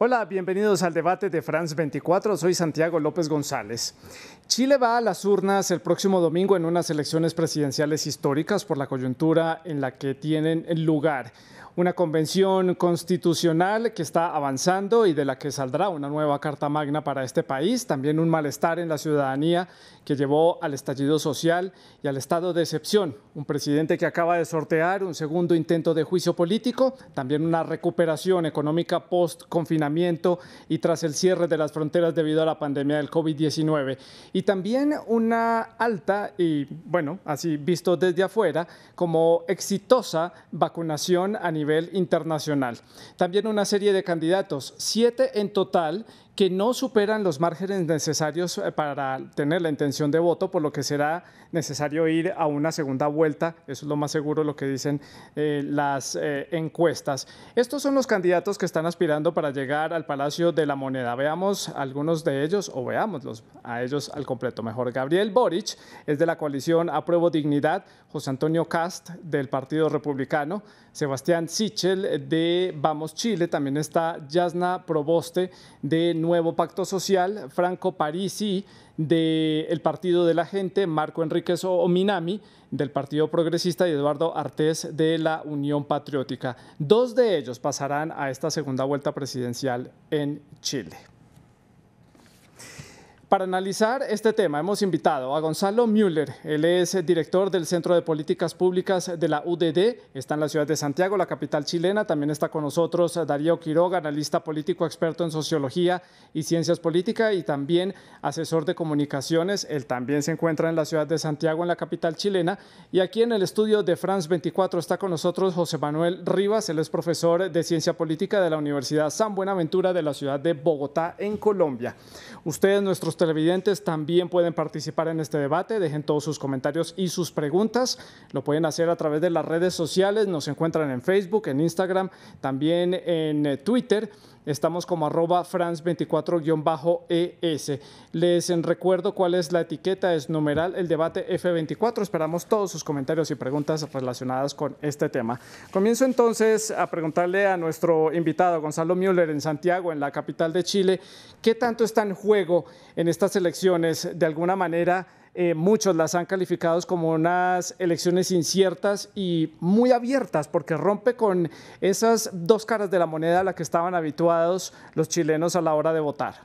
Hola, bienvenidos al debate de France 24. Soy Santiago López González. Chile va a las urnas el próximo domingo en unas elecciones presidenciales históricas por la coyuntura en la que tienen lugar una convención constitucional que está avanzando y de la que saldrá una nueva Carta Magna para este país, también un malestar en la ciudadanía que llevó al estallido social y al estado de excepción, un presidente que acaba de sortear un segundo intento de juicio político, también una recuperación económica post-confinamiento y tras el cierre de las fronteras debido a la pandemia del COVID-19, y también una alta y, bueno, así visto desde afuera, como exitosa vacunación a nivel internacional. También una serie de candidatos, siete en total, que no superan los márgenes necesarios eh, para tener la intención de voto, por lo que será necesario ir a una segunda vuelta. Eso es lo más seguro lo que dicen eh, las eh, encuestas. Estos son los candidatos que están aspirando para llegar al Palacio de la Moneda. Veamos algunos de ellos o veámoslos a ellos al completo mejor. Gabriel Boric es de la coalición Apruebo Dignidad, José Antonio Cast del Partido Republicano, Sebastián Sichel de Vamos Chile, también está Yasna Proboste de nuevo pacto social, Franco Parisi del Partido de la Gente, Marco Enríquez Ominami del Partido Progresista y Eduardo Artés de la Unión Patriótica. Dos de ellos pasarán a esta segunda vuelta presidencial en Chile. Para analizar este tema hemos invitado a Gonzalo Müller, él es director del Centro de Políticas Públicas de la UDD, está en la ciudad de Santiago, la capital chilena, también está con nosotros Darío Quiroga, analista político experto en sociología y ciencias políticas y también asesor de comunicaciones, él también se encuentra en la ciudad de Santiago, en la capital chilena, y aquí en el estudio de France 24 está con nosotros José Manuel Rivas, él es profesor de ciencia política de la Universidad San Buenaventura de la ciudad de Bogotá, en Colombia. Ustedes, nuestros televidentes también pueden participar en este debate. Dejen todos sus comentarios y sus preguntas. Lo pueden hacer a través de las redes sociales. Nos encuentran en Facebook, en Instagram, también en eh, Twitter. Estamos como arroba France24-ES. Les recuerdo cuál es la etiqueta, es numeral el debate F24. Esperamos todos sus comentarios y preguntas relacionadas con este tema. Comienzo entonces a preguntarle a nuestro invitado, Gonzalo Müller, en Santiago, en la capital de Chile, ¿qué tanto está en juego en estas elecciones de alguna manera? Eh, muchos las han calificado como unas elecciones inciertas y muy abiertas, porque rompe con esas dos caras de la moneda a la que estaban habituados los chilenos a la hora de votar.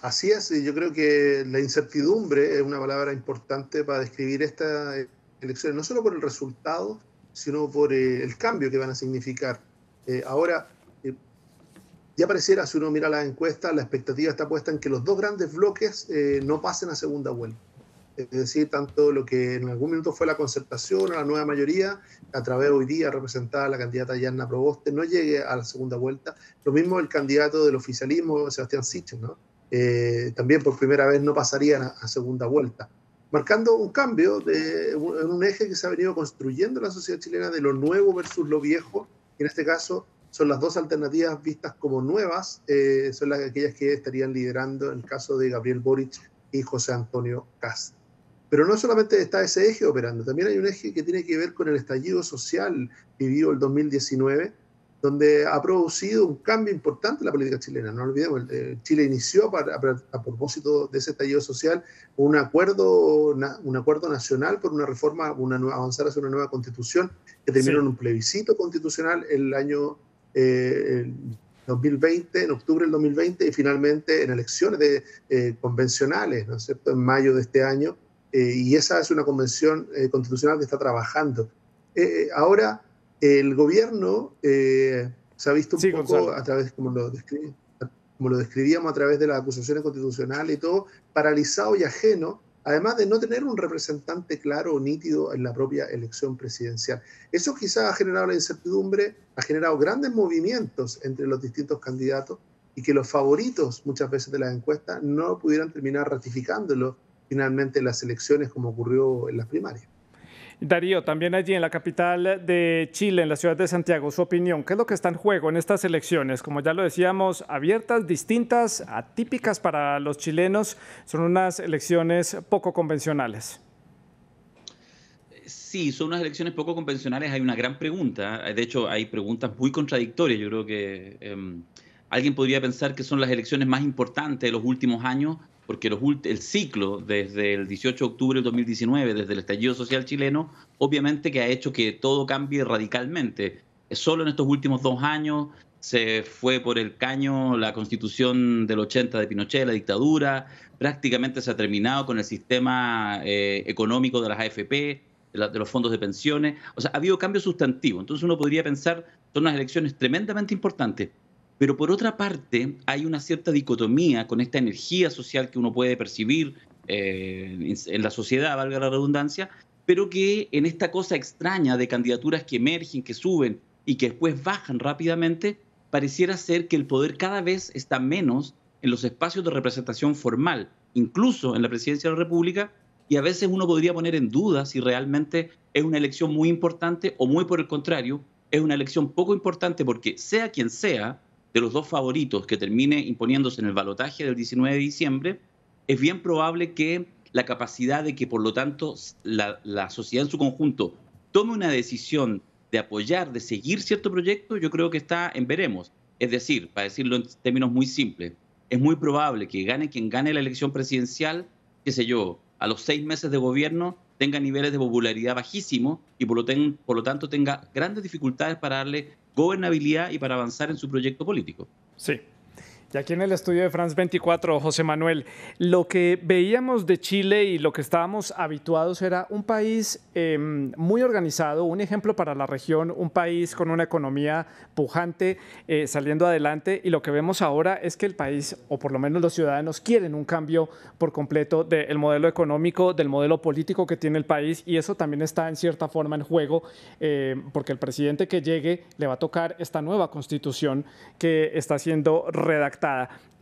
Así es, y yo creo que la incertidumbre es una palabra importante para describir esta elección, no solo por el resultado, sino por eh, el cambio que van a significar. Eh, ahora, ya pareciera, si uno mira la encuesta, la expectativa está puesta en que los dos grandes bloques eh, no pasen a segunda vuelta. Es decir, tanto lo que en algún minuto fue la concertación a la nueva mayoría, a través hoy día representada la candidata Yanna Proboste, no llegue a la segunda vuelta. Lo mismo el candidato del oficialismo, Sebastián Sichel, ¿no? Eh, también por primera vez no pasarían a, segunda vuelta. Marcando un cambio de un, eje que se ha venido construyendo en la sociedad chilena de lo nuevo versus lo viejo, en este caso son las dos alternativas vistas como nuevas, eh, son las, aquellas que estarían liderando en el caso de Gabriel Boric y José Antonio Cast. Pero no solamente está ese eje operando, también hay un eje que tiene que ver con el estallido social vivido el 2019, donde ha producido un cambio importante en la política chilena. No olvidemos, Chile inició a propósito de ese estallido social un acuerdo, un acuerdo nacional por una reforma, una avanzar hacia una nueva constitución, que terminó en un plebiscito constitucional el año eh, en 2020, en octubre del 2020 y finalmente en elecciones de, eh, convencionales, ¿no es en mayo de este año. Eh, y esa es una convención constitucional que está trabajando. ahora, el gobierno se ha visto un poco a través, como lo como lo describíamos a través de las acusaciones constitucionales y todo, paralizado y ajeno además de no tener un representante claro o nítido en la propia elección presidencial. Eso quizás ha generado la incertidumbre, ha generado grandes movimientos entre los distintos candidatos y que los favoritos muchas veces de las encuestas no pudieran terminar ratificándolo finalmente en las elecciones como ocurrió en las primarias. Darío, también allí en la capital de Chile, en la ciudad de Santiago, su opinión, ¿qué es lo que está en juego en estas elecciones? Como ya lo decíamos, abiertas, distintas, atípicas para los chilenos, son unas elecciones poco convencionales. Sí, son unas elecciones poco convencionales, hay una gran pregunta, de hecho hay preguntas muy contradictorias, yo creo que... Em, Alguien podría pensar que son las elecciones más importantes de los últimos años, porque el ciclo desde el 18 de octubre del 2019, desde el estallido social chileno, obviamente que ha hecho que todo cambie radicalmente. Solo en estos últimos dos años se fue por el caño la constitución del 80 de Pinochet, la dictadura, prácticamente se ha terminado con el sistema eh, económico de las AFP, de, los fondos de pensiones, o sea, ha habido cambios sustantivos, entonces uno podría pensar, son unas elecciones tremendamente importantes, pero por otra parte, hay una cierta dicotomía con esta energía social que uno puede percibir eh, en la sociedad, valga la redundancia, pero que en esta cosa extraña de candidaturas que emergen, que suben y que después bajan rápidamente, pareciera ser que el poder cada vez está menos en los espacios de representación formal, incluso en la presidencia de la República, y a veces uno podría poner en duda si realmente es una elección muy importante o muy por el contrario, es una elección poco importante porque sea quien sea, de los dos favoritos que termine imponiéndose en el balotaje del 19 de diciembre, es bien probable que la capacidad de que, por lo tanto, la, sociedad en su conjunto tome una decisión de apoyar, de seguir cierto proyecto, yo creo que está en veremos. Es decir, para decirlo en términos muy simples, es muy probable que gane quien gane la elección presidencial, qué sé yo, a los seis meses de gobierno tenga niveles de popularidad bajísimos y por lo, por lo tanto tenga grandes dificultades para darle gobernabilidad y para avanzar en su proyecto político. Sí, y aquí en el estudio de France 24, José Manuel, lo que veíamos de Chile y lo que estábamos habituados era un país em, muy organizado, un ejemplo para la región, un país con una economía pujante eh, saliendo adelante y lo que vemos ahora es que el país, o por lo menos los ciudadanos, quieren un cambio por completo del modelo económico, del modelo político que tiene el país y eso también está en cierta forma en juego eh, porque el presidente que llegue le va a tocar esta nueva constitución que está siendo redactada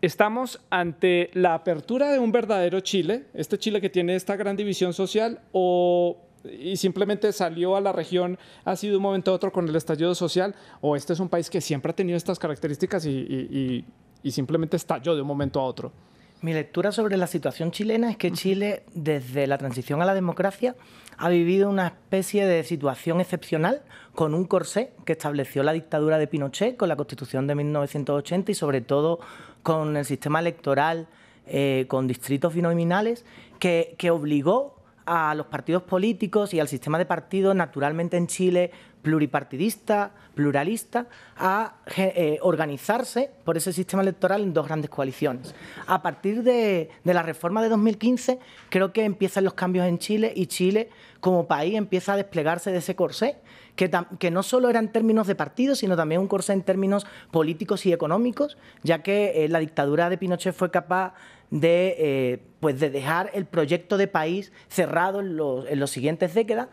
Estamos ante la apertura de un verdadero Chile, este Chile que tiene esta gran división social o y simplemente salió a la región así de un momento a otro con el estallido social, o este es un país que siempre ha tenido estas características y simplemente estalló de un momento a otro. Mi lectura sobre la situación chilena es que Chile, desde la transición a la democracia, ha vivido una especie de situación excepcional con un corsé que estableció la dictadura de Pinochet, con la constitución de 1980 y sobre todo con el sistema electoral eh, con distritos binominales que, que obligó a los partidos políticos y al sistema de partidos, naturalmente en Chile, pluripartidista, pluralista, a eh, organizarse por ese sistema electoral en dos grandes coaliciones. A partir de, la reforma de 2015, creo que empiezan los cambios en Chile y Chile como país empieza a desplegarse de ese corsé, que, que no solo era en términos de partido, sino también un corsé en términos políticos y económicos, ya que eh, la dictadura de Pinochet fue capaz de, eh, pues de dejar el proyecto de país cerrado en los, siguientes décadas,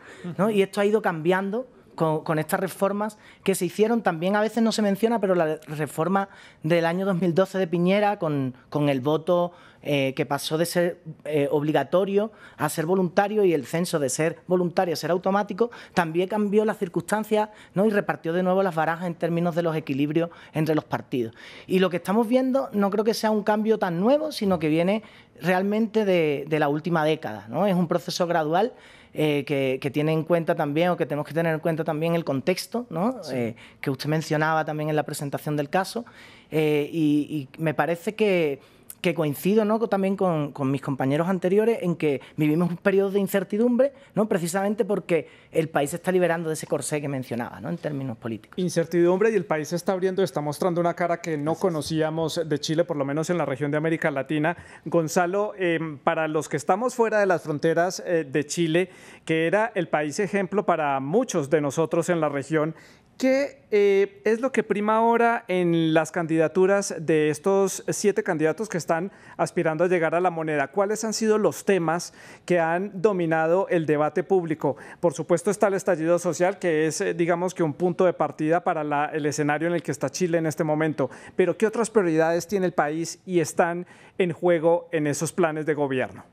y esto ha ido cambiando con, estas reformas que se hicieron, también a veces no se menciona, pero la reforma del año 2012 de Piñera con, el voto eh, que pasó de ser eh, obligatorio a ser voluntario y el censo de ser voluntario a ser automático, también cambió las circunstancias ¿no? y repartió de nuevo las barajas en términos de los equilibrios entre los partidos. Y lo que estamos viendo no creo que sea un cambio tan nuevo, sino que viene realmente de, de la última década. ¿no? Es un proceso gradual eh, que, tiene en cuenta también o que tenemos que tener en cuenta también el contexto, ¿no? Eh, que usted mencionaba también en la presentación del caso. Eh, y me parece que que coincido ¿no? también con, mis compañeros anteriores en que vivimos un periodo de incertidumbre, ¿no? precisamente porque el país se está liberando de ese corsé que mencionaba ¿no? en términos políticos. Incertidumbre y el país está abriendo, está mostrando una cara que no conocíamos de Chile, por lo menos en la región de América Latina. Gonzalo, em, para los que estamos fuera de las fronteras eh, de Chile, que era el país ejemplo para muchos de nosotros en la región, ¿Qué eh, es lo que prima ahora en las candidaturas de estos siete candidatos que están aspirando a llegar a la moneda? ¿Cuáles han sido los temas que han dominado el debate público? Por supuesto está el estallido social, que es, eh, digamos que, un punto de partida para el escenario en el que está Chile en este momento. Pero ¿qué otras prioridades tiene el país y están en juego en esos planes de gobierno?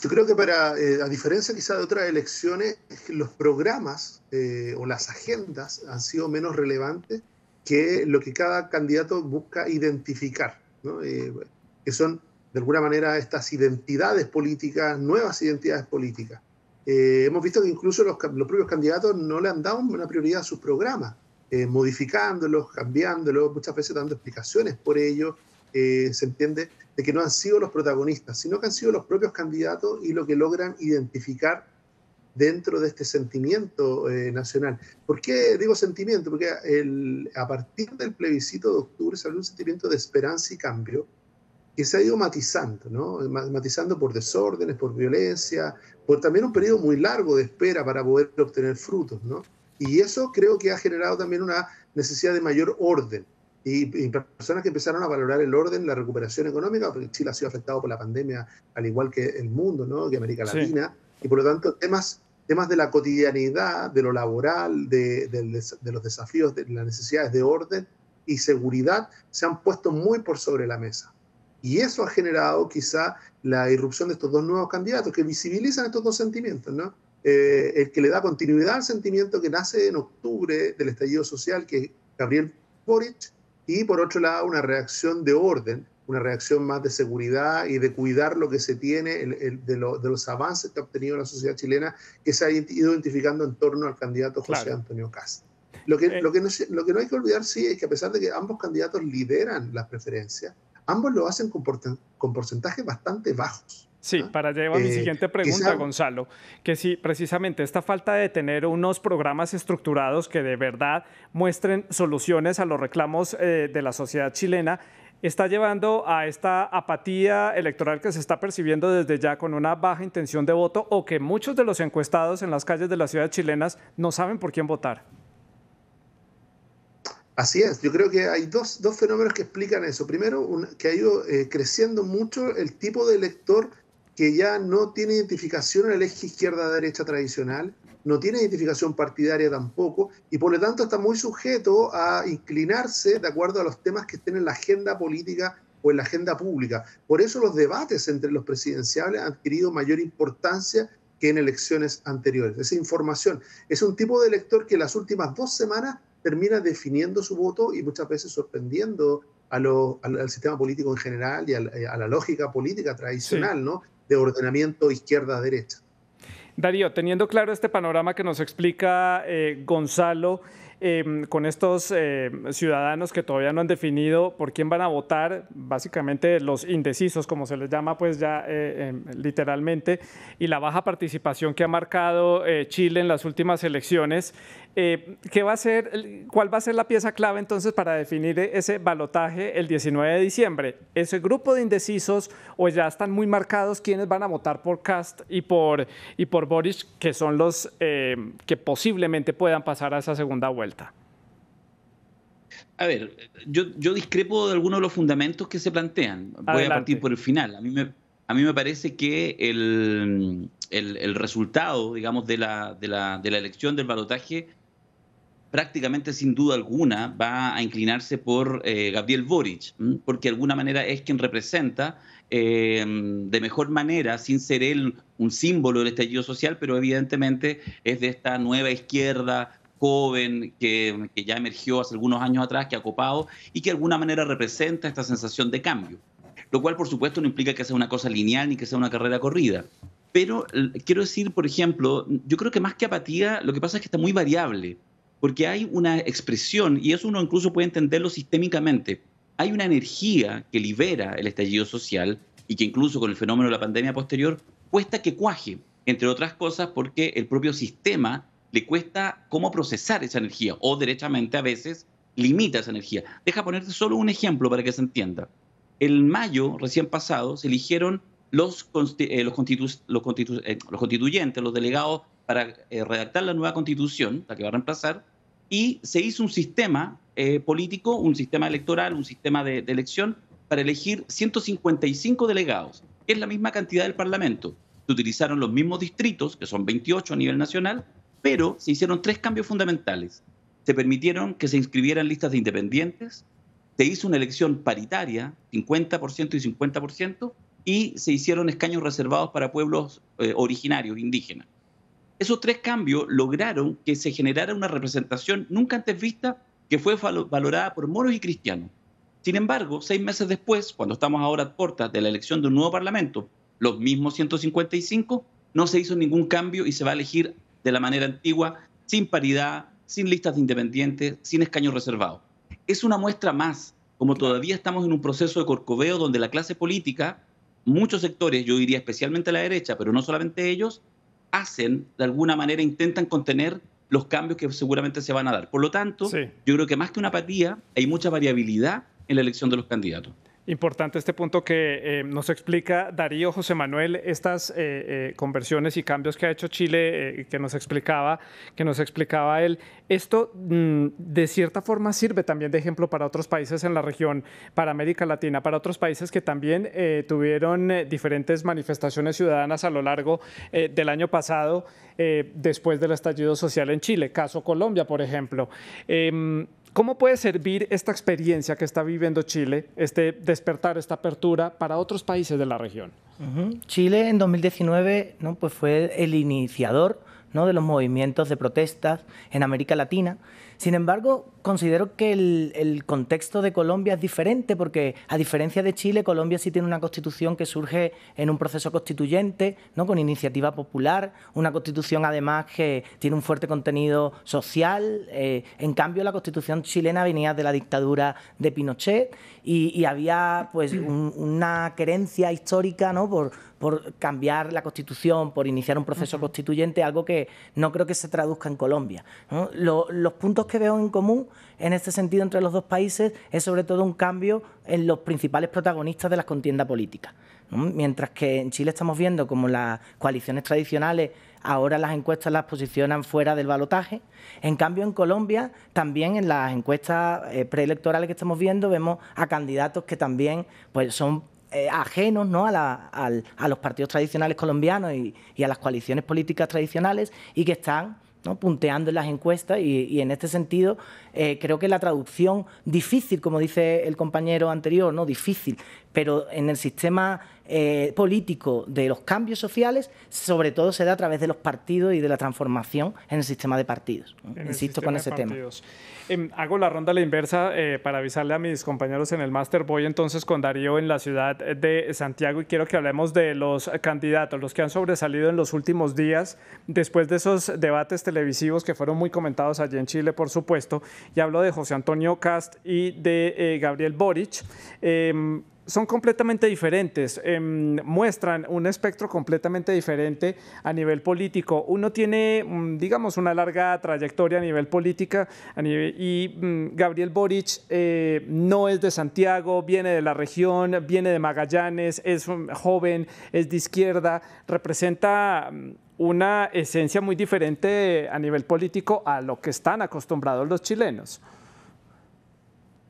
Yo creo que para, eh, a diferencia quizá de otras elecciones, los programas eh, o las agendas han sido menos relevantes que lo que cada candidato busca identificar, eh, que son de alguna manera estas identidades políticas, nuevas identidades políticas. hemos visto que incluso los, los, propios candidatos no le han dado una prioridad a sus programas, modificándolos, cambiándolos, muchas veces dando explicaciones por ello. se entiende que no han sido los protagonistas, sino que han sido los propios candidatos y lo que logran identificar dentro de este sentimiento eh, nacional. ¿Por qué digo sentimiento? Porque a partir del plebiscito de octubre salió un sentimiento de esperanza y cambio que se ha ido matizando, Matizando por desórdenes, por violencia, por también un periodo muy largo de espera para poder obtener frutos, Y eso creo que ha generado también una necesidad de mayor orden, y, personas que empezaron a valorar el orden, la recuperación económica, porque Chile ha sido afectado por la pandemia, al igual que el mundo, ¿no? que América Latina, y por lo tanto temas, temas de la cotidianidad, de lo laboral, de, los desafíos, de las necesidades de orden y seguridad se han puesto muy por sobre la mesa. Y eso ha generado quizá la irrupción de estos dos nuevos candidatos que visibilizan estos dos sentimientos, ¿no? Eh, el que le da continuidad al sentimiento que nace en octubre del estallido social, que Gabriel Boric, y por otro lado una reacción de orden, una reacción más de seguridad y de cuidar lo que se tiene, de, los avances que ha obtenido la sociedad chilena, que se ha ido identificando en torno al candidato José Antonio Cast. Lo que, eh. lo, no, hay que olvidar, sí, es que a pesar de que ambos candidatos lideran las preferencias, ambos lo hacen con porcentajes bastante bajos. Sí, para llevar mi eh, siguiente pregunta, Gonzalo, que si precisamente esta falta de tener unos programas estructurados que de verdad muestren soluciones a los reclamos eh, de la sociedad chilena, está llevando a esta apatía electoral que se está percibiendo desde ya con una baja intención de voto o que muchos de los encuestados en las calles de las ciudades chilenas no saben por quién votar. Así es, yo creo que hay dos, fenómenos que explican eso. Primero, que ha ido eh, creciendo mucho el tipo de elector que ya no tiene identificación en el eje izquierda-derecha tradicional, no tiene identificación partidaria tampoco, y por lo tanto está muy sujeto a inclinarse de acuerdo a los temas que estén en la agenda política o en la agenda pública. Por eso los debates entre los presidenciales han adquirido mayor importancia que en elecciones anteriores. Esa información es un tipo de elector que las últimas dos semanas termina definiendo su voto y muchas veces sorprendiendo al, sistema político en general y a, la lógica política tradicional, ¿no? de ordenamiento izquierda-derecha. Darío, teniendo claro este panorama que nos explica eh, Gonzalo, Em, con estos em, ciudadanos que todavía no han definido por quién van a votar, básicamente los indecisos, como se les llama pues ya eh, em, literalmente, y la baja participación que ha marcado eh, Chile en las últimas elecciones. Eh, ¿qué va a ser, ¿Cuál va a ser la pieza clave entonces para definir ese balotaje el 19 de diciembre? ¿Ese grupo de indecisos o ya están muy marcados quienes van a votar por Cast y por, y por Boris, que son los que posiblemente puedan pasar a esa segunda vuelta? A ver, yo, discrepo de algunos de los fundamentos que se plantean. Voy a partir por el final. A mí me, parece que el, resultado, digamos, de la, elección del balotaje prácticamente sin duda alguna va a inclinarse por eh, Gabriel Boric, porque de alguna manera es quien representa em, de mejor manera, sin ser él un símbolo del estallido social, pero evidentemente es de esta nueva izquierda joven que, ya emergió hace algunos años atrás, que ha copado y que de alguna manera representa esta sensación de cambio. Lo cual, por supuesto, no implica que sea una cosa lineal ni que sea una carrera corrida. Pero quiero decir, por ejemplo, yo creo que más que apatía, lo que pasa es que está muy variable, porque hay una expresión, y eso uno incluso puede entenderlo sistémicamente, hay una energía que libera el estallido social y que incluso con el fenómeno de la pandemia posterior cuesta que cuaje, entre otras cosas porque el propio sistema le cuesta cómo procesar esa energía o derechamente a veces limita esa energía. Deja ponerte solo un ejemplo para que se entienda. En mayo recién pasado se eligieron los, eh, eh, los, constituyentes, los delegados para eh, redactar la nueva constitución, la que va a reemplazar, y se hizo un sistema político, un sistema electoral, un sistema de, elección para elegir 155 delegados, que es la misma cantidad del Parlamento. Se utilizaron los mismos distritos, que son 28 a nivel nacional, pero se hicieron tres cambios fundamentales. Se permitieron que se inscribieran listas de independientes, se hizo una elección paritaria, 50% y 50%, y se hicieron escaños reservados para pueblos eh, originarios, indígenas. Esos tres cambios lograron que se generara una representación nunca antes vista que fue valorada por moros y cristianos. Sin embargo, seis meses después, cuando estamos ahora a puertas de la elección de un nuevo parlamento, los mismos 155, no se hizo ningún cambio y se va a elegir de la manera antigua, sin paridad, sin listas de independientes, sin escaños reservados. Es una muestra más, como todavía estamos en un proceso de corcoveo donde la clase política, muchos sectores, yo diría especialmente la derecha, pero no solamente ellos, hacen, de alguna manera intentan contener los cambios que seguramente se van a dar. Por lo tanto, yo creo que más que una apatía, hay mucha variabilidad en la elección de los candidatos. Importante este punto que eh, nos explica Darío José Manuel, estas eh, eh, conversiones y cambios que ha hecho Chile, que nos explicaba, que nos explicaba él. Esto mm, de cierta forma sirve también de ejemplo para otros países en la región, para América Latina, para otros países que también tuvieron diferentes manifestaciones ciudadanas a lo largo del año pasado después del estallido social en Chile, caso Colombia, por ejemplo. Em, ¿Cómo puede servir esta experiencia que está viviendo Chile, este despertar, esta apertura para otros países de la región? Chile en 2019 ¿no? pues fue el iniciador ¿no? de los movimientos de protestas en América Latina sin embargo, considero que el, contexto de Colombia es diferente porque, a diferencia de Chile, Colombia sí tiene una constitución que surge en un proceso constituyente, ¿no? con iniciativa popular, una constitución además que tiene un fuerte contenido social. Eh, en cambio, la constitución chilena venía de la dictadura de Pinochet y, había pues una querencia histórica ¿no? por por cambiar la constitución, por iniciar un proceso constituyente, algo que no creo que se traduzca en Colombia. los puntos que veo en común en este sentido entre los dos países es sobre todo un cambio en los principales protagonistas de las contiendas políticas. Mientras que en Chile estamos viendo como las coaliciones tradicionales ahora las encuestas las posicionan fuera del balotaje. En cambio, en Colombia, también en las encuestas eh, preelectorales que estamos viendo, vemos a candidatos que también pues, son eh, ajenos ¿no? a, los partidos tradicionales colombianos y, a las coaliciones políticas tradicionales y que están punteando en las encuestas y, en este sentido eh, creo que la traducción difícil, como dice el compañero anterior, no difícil, pero en el sistema eh, político de los cambios sociales, sobre todo se da a través de los partidos y de la transformación en el sistema de partidos. Insisto con ese tema. Em, hago la ronda a la inversa eh, para avisarle a mis compañeros en el máster. Voy entonces con Darío en la ciudad de Santiago y quiero que hablemos de los candidatos, los que han sobresalido en los últimos días después de esos debates televisivos que fueron muy comentados allí en Chile, por supuesto. Y hablo de José Antonio Cast y de eh, Gabriel Boric. Em, son completamente diferentes, em, muestran un espectro completamente diferente a nivel político. Uno tiene, mm, digamos, una larga trayectoria a nivel política a y mm, Gabriel Boric eh, no es de Santiago, viene de la región, viene de Magallanes, es joven, es de izquierda, representa... Mm, una esencia muy diferente a nivel político a lo que están acostumbrados los chilenos.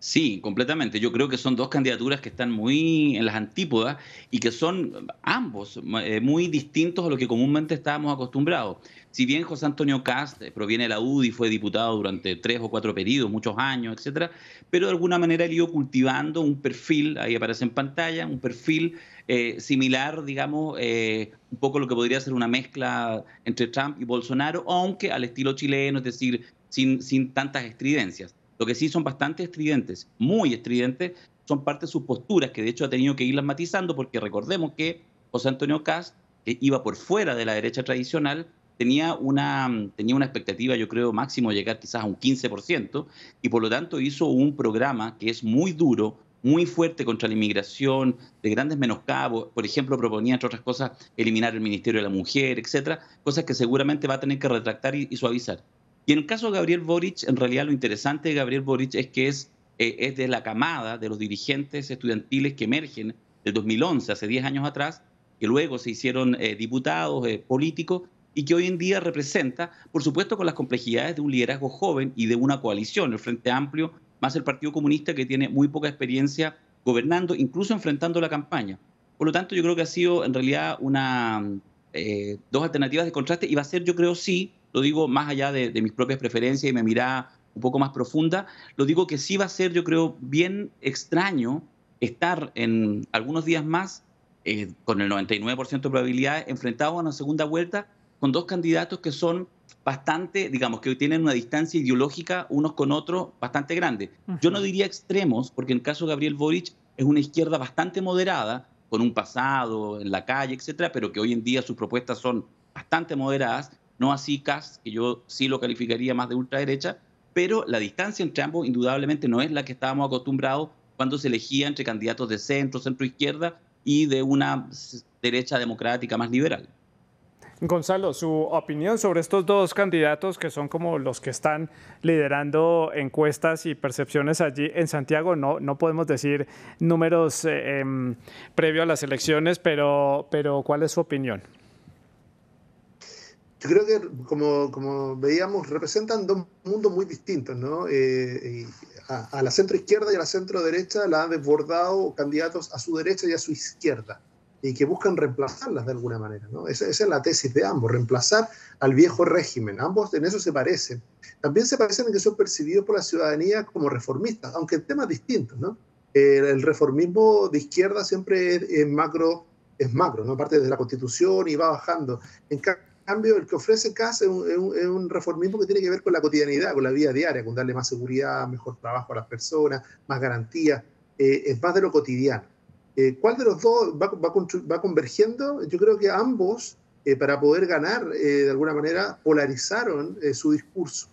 Sí, completamente. Yo creo que son dos candidaturas que están muy en las antípodas y que son ambos eh, muy distintos a lo que comúnmente estábamos acostumbrados. Si bien José Antonio Cast eh, proviene de la UDI, fue diputado durante tres o cuatro periodos, muchos años, etcétera, pero de alguna manera él ido cultivando un perfil, ahí aparece en pantalla, un perfil eh, similar, digamos, un poco lo que podría ser una mezcla entre Trump y Bolsonaro, aunque al estilo chileno, es decir, sin, sin tantas estridencias. Lo que sí son bastante estridentes, muy estridentes, son parte de sus posturas, que de hecho ha tenido que irlas matizando, porque recordemos que José Antonio Cas que iba por fuera de la derecha tradicional, tenía una, mm, tenía una expectativa, yo creo, máximo de llegar quizás a un 15%, y por lo tanto hizo un programa que es muy duro, muy fuerte contra la inmigración, de grandes menoscabos, por ejemplo, proponía, entre otras cosas, eliminar el Ministerio de la Mujer, etcétera, cosas que seguramente va a tener que retractar y suavizar. Y en el caso de Gabriel Boric, en realidad lo interesante de Gabriel Boric es que es, eh, es de la camada de los dirigentes estudiantiles que emergen del 2011, hace 10 años atrás, que luego se hicieron eh, diputados, eh, políticos, y que hoy en día representa, por supuesto, con las complejidades de un liderazgo joven y de una coalición, el Frente Amplio, más el Partido Comunista, que tiene muy poca experiencia gobernando, incluso enfrentando la campaña. Por lo tanto, yo creo que ha sido en realidad una, dos alternativas de contraste y va a ser, yo creo, sí, lo digo más allá de, mis propias preferencias y me mirada un poco más profunda, lo digo que sí va a ser, yo creo, bien extraño estar en algunos días más, eh, con el 99% de probabilidad, enfrentados a una segunda vuelta con dos candidatos que son bastante, digamos, que hoy tienen una distancia ideológica unos con otros bastante grande. Yo no diría extremos, porque en el caso de Gabriel Boric es una izquierda bastante moderada, con un pasado en la calle, etcétera, pero que hoy en día sus propuestas son bastante moderadas no así Cas, que yo sí lo calificaría más de ultraderecha, pero la distancia entre ambos indudablemente no es la que estábamos acostumbrados cuando se elegía entre candidatos de centro, centro-izquierda y de una derecha democrática más liberal. Gonzalo, su opinión sobre estos dos candidatos que son como los que están liderando encuestas y percepciones allí en Santiago. No, no podemos decir números eh, em, previo a las elecciones, pero, pero ¿cuál es su opinión? yo creo que, como, como, veíamos, representan dos mundos muy distintos, ¿no? Eh, a, la centro izquierda y a la centro derecha la han desbordado candidatos a su derecha y a su izquierda, y que buscan reemplazarlas de alguna manera, ¿no? Esa, es la tesis de ambos, reemplazar al viejo régimen. Ambos en eso se parecen. También se parecen en que son percibidos por la ciudadanía como reformistas, aunque en temas distintos, ¿no? El, reformismo de izquierda siempre es, macro es macro, ¿no? parte de la constitución y va bajando. En cambio, cambio, el que ofrece CAS es un, reformismo que tiene que ver con la cotidianidad, con la vida diaria, con darle más seguridad, mejor trabajo a las personas, más garantías, en eh, es más de lo cotidiano. Eh, ¿Cuál de los dos va, convergiendo? Yo creo que ambos, eh, para poder ganar, de alguna manera, polarizaron su discurso.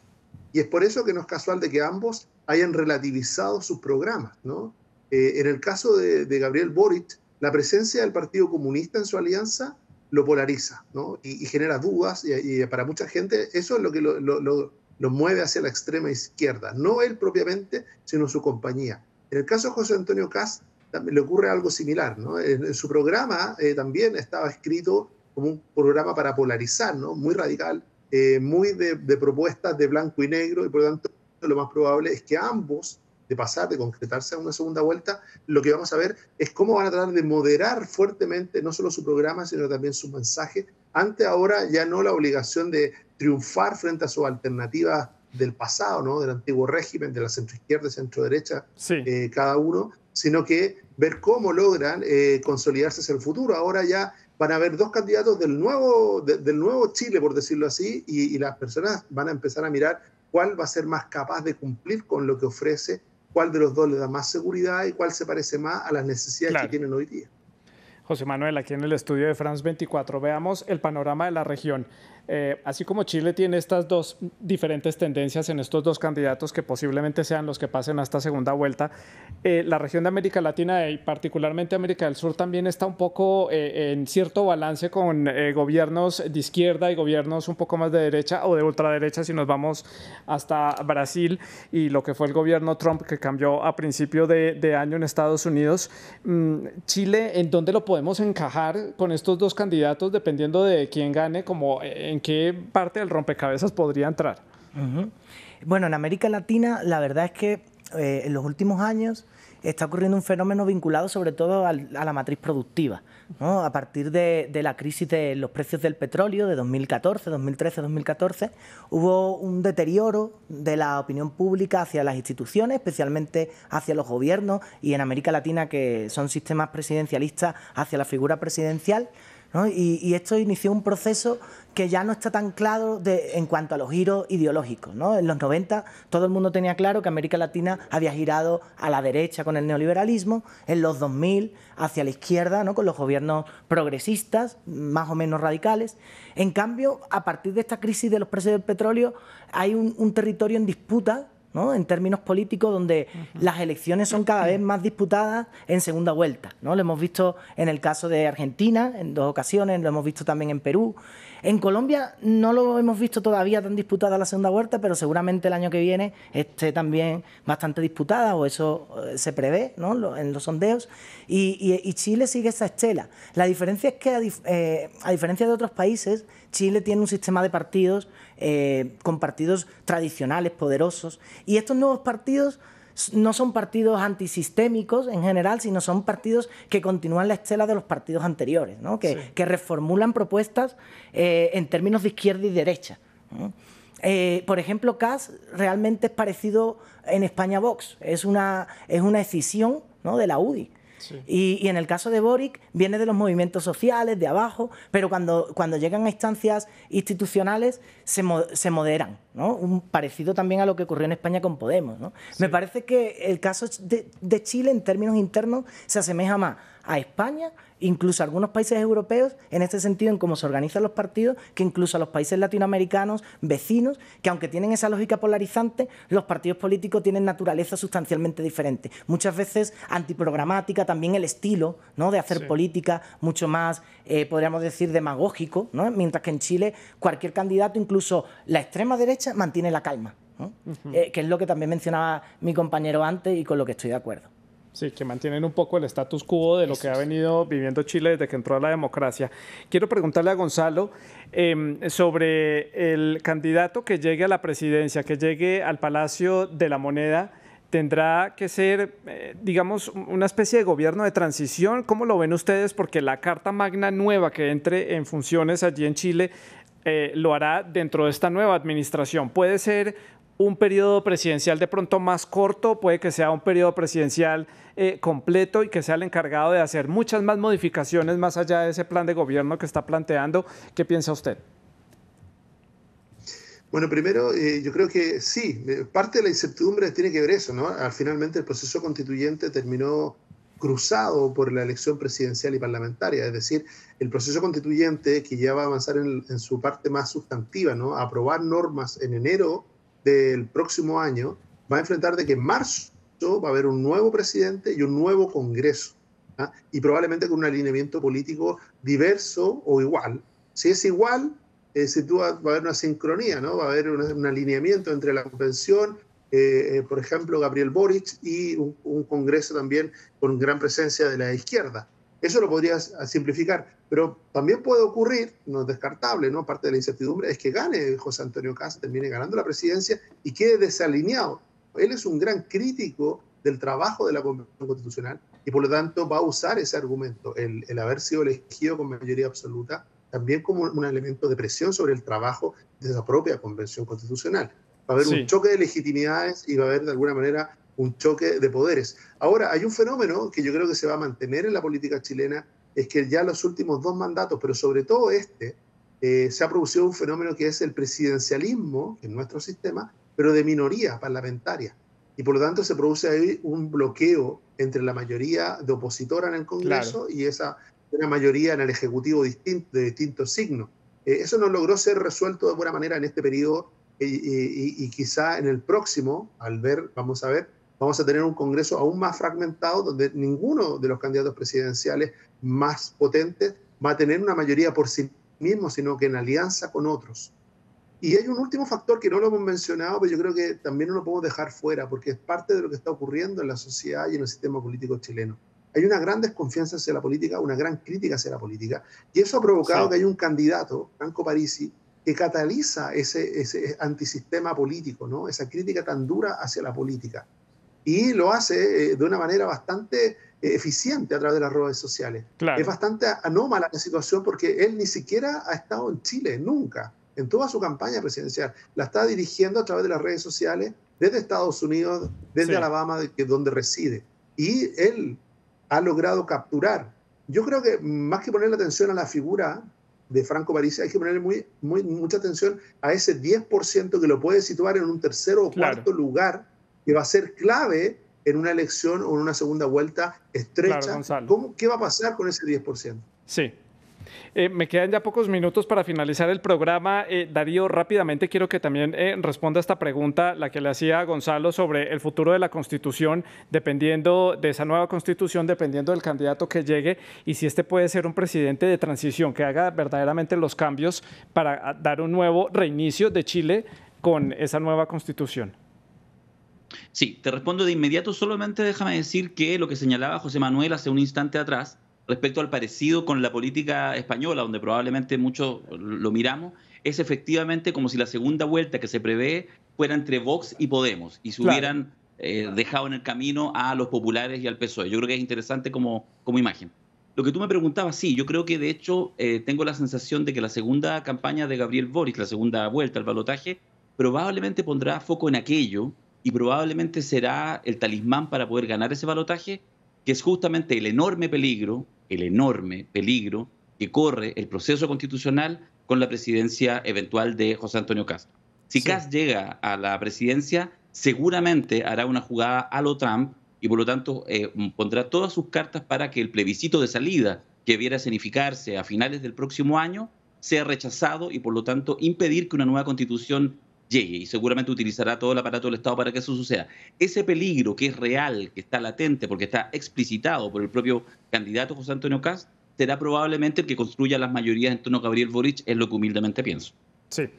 Y es por eso que no es casual de que ambos hayan relativizado sus programas. en el caso de, de Gabriel Boric, la presencia del Partido Comunista en su alianza lo polariza y, genera dudas y, para mucha gente eso es lo que lo, mueve hacia la extrema izquierda, no él propiamente, sino su compañía. En el caso de José Antonio Cas también le ocurre algo similar. ¿no? En, su programa eh, también estaba escrito como un programa para polarizar, ¿no? muy radical, eh, muy de, de propuestas de blanco y negro y por lo tanto lo más probable es que ambos de pasar, de concretarse a una segunda vuelta, lo que vamos a ver es cómo van a tratar de moderar fuertemente no solo su programa, sino también su mensaje, ante ahora ya no la obligación de triunfar frente a sus alternativas del pasado, ¿no? del antiguo régimen, de la centroizquierda y centro-derecha, eh, cada uno, sino que ver cómo logran eh, consolidarse hacia el futuro. Ahora ya van a haber dos candidatos del nuevo, del nuevo Chile, por decirlo así, y las personas van a empezar a mirar cuál va a ser más capaz de cumplir con lo que ofrece cuál de los dos le da más seguridad y cuál se parece más a las necesidades que tienen hoy día. José Manuel, aquí en el estudio de France 24 veamos el panorama de la región. Eh, así como Chile tiene estas dos diferentes tendencias en estos dos candidatos que posiblemente sean los que pasen a esta segunda vuelta, eh, la región de América Latina y particularmente América del Sur también está un poco eh, en cierto balance con gobiernos de izquierda y gobiernos un poco más de derecha o de ultraderecha si nos vamos hasta Brasil y lo que fue el gobierno Trump que cambió a principio de, año en Estados Unidos. Mm, Chile, ¿en dónde lo podemos encajar con estos dos candidatos dependiendo de quién gane? Como en en qué parte del rompecabezas podría entrar? Bueno, en América Latina la verdad es que eh, en los últimos años está ocurriendo un fenómeno vinculado sobre todo a la matriz productiva. A partir de, de, la crisis de los precios del petróleo de 2014, 2013, 2014, hubo un deterioro de la opinión pública hacia las instituciones, especialmente hacia los gobiernos y en América Latina, que son sistemas presidencialistas, hacia la figura presidencial. Y, esto inició un proceso que ya no está tan claro en cuanto a los giros ideológicos. En los 90 todo el mundo tenía claro que América Latina había girado a la derecha con el neoliberalismo, en los 2000 hacia la izquierda ¿no? con los gobiernos progresistas, más o menos radicales. En cambio, a partir de esta crisis de los precios del petróleo, hay un territorio en disputa en términos políticos, donde las elecciones son cada vez más disputadas en segunda vuelta. ¿no? Lo hemos visto en el caso de Argentina en dos ocasiones, lo hemos visto también en Perú. En Colombia no lo hemos visto todavía tan disputada la segunda vuelta, pero seguramente el año que viene esté también bastante disputada, o eso eh, se prevé ¿no? en los sondeos. Y, Chile sigue esa estela. La diferencia es que, eh, a, diferencia de otros países, Chile tiene un sistema de partidos eh, con partidos tradicionales, poderosos, y estos nuevos partidos no son partidos antisistémicos en general, sino son partidos que continúan la estela de los partidos anteriores, ¿no? que, reformulan propuestas eh, en términos de izquierda y derecha. Eh, por ejemplo, CAS realmente es parecido en España a Vox, es una, es una escisión de la UDI. Y, en el caso de Boric, viene de los movimientos sociales, de abajo, pero cuando, cuando llegan a instancias institucionales se, se moderan. Un parecido también a lo que ocurrió en España con Podemos, Me parece que el caso de, Chile en términos internos se asemeja más a España, incluso a algunos países europeos, en este sentido en cómo se organizan los partidos, que incluso a los países latinoamericanos vecinos, que aunque tienen esa lógica polarizante, los partidos políticos tienen naturaleza sustancialmente diferente. Muchas veces antiprogramática, también el estilo ¿no? de hacer política mucho más, eh, podríamos decir, demagógico, mientras que en Chile cualquier candidato, incluso la extrema derecha, mantiene la calma, eh, que es lo que también mencionaba mi compañero antes y con lo que estoy de acuerdo. Sí, que mantienen un poco el status quo de lo que ha venido viviendo Chile desde que entró a la democracia. Quiero preguntarle a Gonzalo em, sobre el candidato que llegue a la presidencia, que llegue al Palacio de la Moneda. ¿Tendrá que ser, eh, digamos, una especie de gobierno de transición? ¿Cómo lo ven ustedes? Porque la Carta Magna nueva que entre en funciones allí en Chile eh, lo hará dentro de esta nueva administración. Puede ser un periodo presidencial de pronto más corto, puede que sea un periodo presidencial eh, completo y que sea el encargado de hacer muchas más modificaciones más allá de ese plan de gobierno que está planteando. ¿Qué piensa usted? Bueno, primero, eh, yo creo que sí, parte de la incertidumbre tiene que ver eso, ¿no? Al finalmente el proceso constituyente terminó cruzado por la elección presidencial y parlamentaria, es decir, el proceso constituyente que ya va a avanzar en, su parte más sustantiva, ¿no? aprobar normas en enero del próximo año, va a enfrentar de que en marzo va a haber un nuevo presidente y un nuevo Congreso, ¿ah? y probablemente con un alineamiento político diverso o igual. Si es igual, eh, va, a haber una sincronía, ¿no? va a haber un alineamiento entre la convención, eh, eh, por ejemplo, Gabriel Boric y un, Congreso también con gran presencia de la izquierda. Eso lo podría ah, simplificar, pero también puede ocurrir, no es descartable, ¿no? aparte de la incertidumbre, es que gane José Antonio Casas termine ganando la presidencia y quede desalineado. Él es un gran crítico del trabajo de la Convención Constitucional y por lo tanto va a usar ese argumento, el, haber sido elegido con mayoría absoluta, también como un elemento de presión sobre el trabajo de la propia Convención Constitucional. Va a haber un choque de legitimidades y va a haber de alguna manera un choque de poderes. Ahora, hay un fenómeno que yo creo que se va a mantener en la política chilena, es que ya los últimos dos mandatos, pero sobre todo este, eh, se ha producido un fenómeno que es el presidencialismo en nuestro sistema, pero de minoría parlamentaria. Y por lo tanto se produce ahí un bloqueo entre la mayoría de opositora en el Congreso y esa mayoría en el Ejecutivo de distintos signos. Eh, eso no logró ser resuelto de buena manera en este periodo y, quizá en el próximo, al ver, vamos a ver, vamos a tener un Congreso aún más fragmentado donde ninguno de los candidatos presidenciales más potentes va a tener una mayoría por sí mismo, sino que en alianza con otros. Y hay un último factor que no lo hemos mencionado, pero yo creo que también no lo podemos dejar fuera, porque es parte de lo que está ocurriendo en la sociedad y en el sistema político chileno. Hay una gran desconfianza hacia la política, una gran crítica hacia la política, y eso ha provocado que hay un candidato, Franco Parisi, que cataliza ese, ese antisistema político, ¿no? esa crítica tan dura hacia la política. Y lo hace eh, de una manera bastante eh, eficiente a través de las redes sociales. Es bastante anómala la situación porque él ni siquiera ha estado en Chile, nunca, en toda su campaña presidencial. La está dirigiendo a través de las redes sociales desde Estados Unidos, desde Alabama, donde reside. Y él ha logrado capturar. Yo creo que más que poner la atención a la figura, de Franco París, hay que ponerle muy, mucha atención a ese 10% que lo puede situar en un tercero o cuarto lugar, que va a ser clave en una elección o en una segunda vuelta estrecha. ¿Qué va a pasar con ese 10%? Sí, eh, me quedan ya pocos minutos para finalizar el programa. Eh, Darío, rápidamente quiero que también eh, responda a esta pregunta, la que le hacía a Gonzalo sobre el futuro de la Constitución, dependiendo de esa nueva Constitución, dependiendo del candidato que llegue y si este puede ser un presidente de transición que haga verdaderamente los cambios para ah, dar un nuevo reinicio de Chile con esa nueva Constitución. Sí, te respondo de inmediato. Solamente déjame decir que lo que señalaba José Manuel hace un instante atrás respecto al parecido con la política española, donde probablemente muchos lo miramos, es efectivamente como si la segunda vuelta que se prevé fuera entre Vox y Podemos y se hubieran eh, dejado en el camino a los populares y al PSOE. Yo creo que es interesante como, como imagen. Lo que tú me preguntabas, sí, yo creo que de hecho eh, tengo la sensación de que la segunda campaña de Gabriel Boric, la segunda vuelta al balotaje, probablemente pondrá foco en aquello y probablemente será el talismán para poder ganar ese balotaje, que es justamente el enorme peligro el enorme peligro que corre el proceso constitucional con la presidencia eventual de José Antonio Castro. Si Castro llega a la presidencia, seguramente hará una jugada a lo Trump y por lo tanto eh, pondrá todas sus cartas para que el plebiscito de salida que viera significarse a finales del próximo año sea rechazado y por lo tanto impedir que una nueva constitución y seguramente utilizará todo el aparato del Estado para que eso suceda. Ese peligro que es real, que está latente, porque está explicitado por el propio candidato José Antonio Cast, será probablemente el que construya las mayorías en torno a Gabriel Boric, es lo que humildemente pienso. Sí.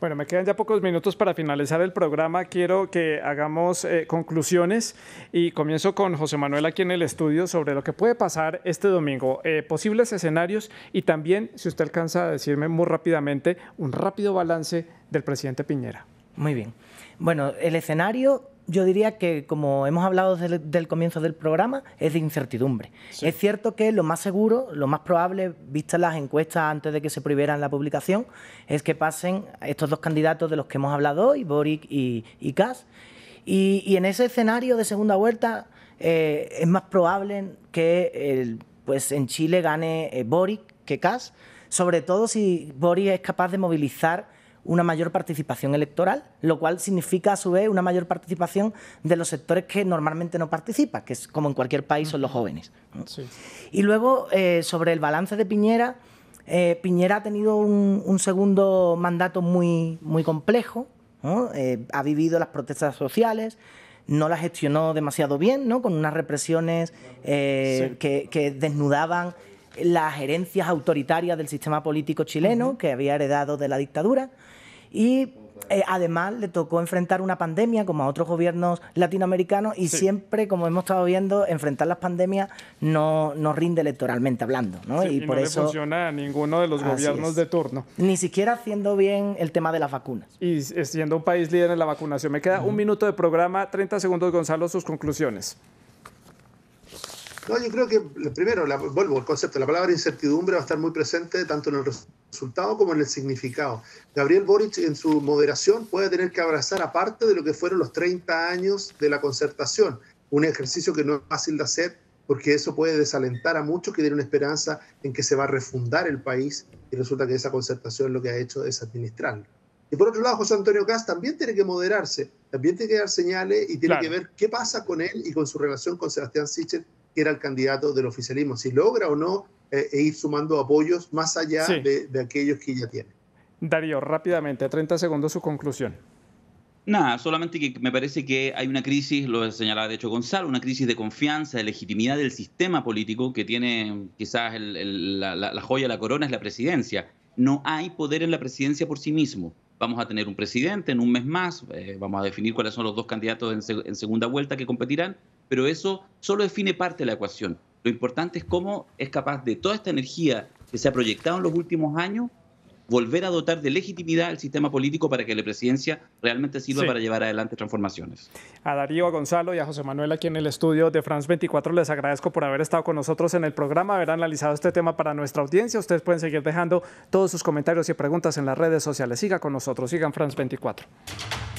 Bueno, me quedan ya pocos minutos para finalizar el programa. Quiero que hagamos eh, conclusiones y comienzo con José Manuel aquí en el estudio sobre lo que puede pasar este domingo, eh, posibles escenarios y también, si usted alcanza a decirme muy rápidamente, un rápido balance del presidente Piñera. Muy bien. Bueno, el escenario yo diría que, como hemos hablado desde el comienzo del programa, es de incertidumbre. Es cierto que lo más seguro, lo más probable, vistas las encuestas antes de que se prohibieran la publicación, es que pasen estos dos candidatos de los que hemos hablado hoy, Boric y, y Kass. Y, en ese escenario de segunda vuelta eh, es más probable que pues en Chile gane eh, Boric que Kass, sobre todo si Boric es capaz de movilizar una mayor participación electoral, lo cual significa a su vez una mayor participación de los sectores que normalmente no participan, que es como en cualquier país son los jóvenes. Y luego, eh, sobre el balance de Piñera, eh, Piñera ha tenido un, segundo mandato muy, muy complejo, eh, ha vivido las protestas sociales, no las gestionó demasiado bien, con unas represiones que, desnudaban las herencias autoritarias del sistema político chileno que había heredado de la dictadura. Y eh, además le tocó enfrentar una pandemia como a otros gobiernos latinoamericanos y siempre, como hemos estado viendo, enfrentar las pandemias no, no rinde electoralmente hablando. y, por eso, le funciona a ninguno de los gobiernos de turno. Ni siquiera haciendo bien el tema de las vacunas. Y siendo un país líder en la vacunación. Me queda un minuto de programa, 30 segundos, Gonzalo, sus conclusiones. No, yo creo que primero, vuelvo al concepto, la palabra incertidumbre va a estar muy presente tanto en el resultado como en el significado. Gabriel Boric en su moderación puede tener que abrazar aparte de lo que fueron los 30 años de la concertación, un ejercicio que no es fácil de hacer porque eso puede desalentar a muchos que tienen esperanza en que se va a refundar el país y resulta que esa concertación lo que ha hecho es administrarlo. Y por otro lado, José Antonio Cast también tiene que moderarse, también tiene que dar señales y tiene que ver qué pasa con él y con su relación con Sebastián Sichel era el candidato del oficialismo, si logra o no eh, e ir sumando apoyos más allá de, aquellos que ya tiene. Darío, rápidamente, a 30 segundos su conclusión. Nada, solamente que me parece que hay una crisis, lo señalaba de hecho Gonzalo, una crisis de confianza, de legitimidad del sistema político que tiene quizás la, joya, la corona es la presidencia. No hay poder en la presidencia por sí mismo vamos a tener un presidente en un mes más, eh, vamos a definir cuáles son los dos candidatos en, segunda vuelta que competirán, pero eso solo define parte de la ecuación. Lo importante es cómo es capaz de toda esta energía que se ha proyectado en los últimos años volver a dotar de legitimidad al sistema político para que la presidencia realmente sirva para llevar adelante transformaciones. A Darío, a Gonzalo y a José Manuel aquí en el estudio de France 24 les agradezco por haber estado con nosotros en el programa, haber analizado este tema para nuestra audiencia. Ustedes pueden seguir dejando todos sus comentarios y preguntas en las redes sociales. Siga con nosotros, sigan France 24.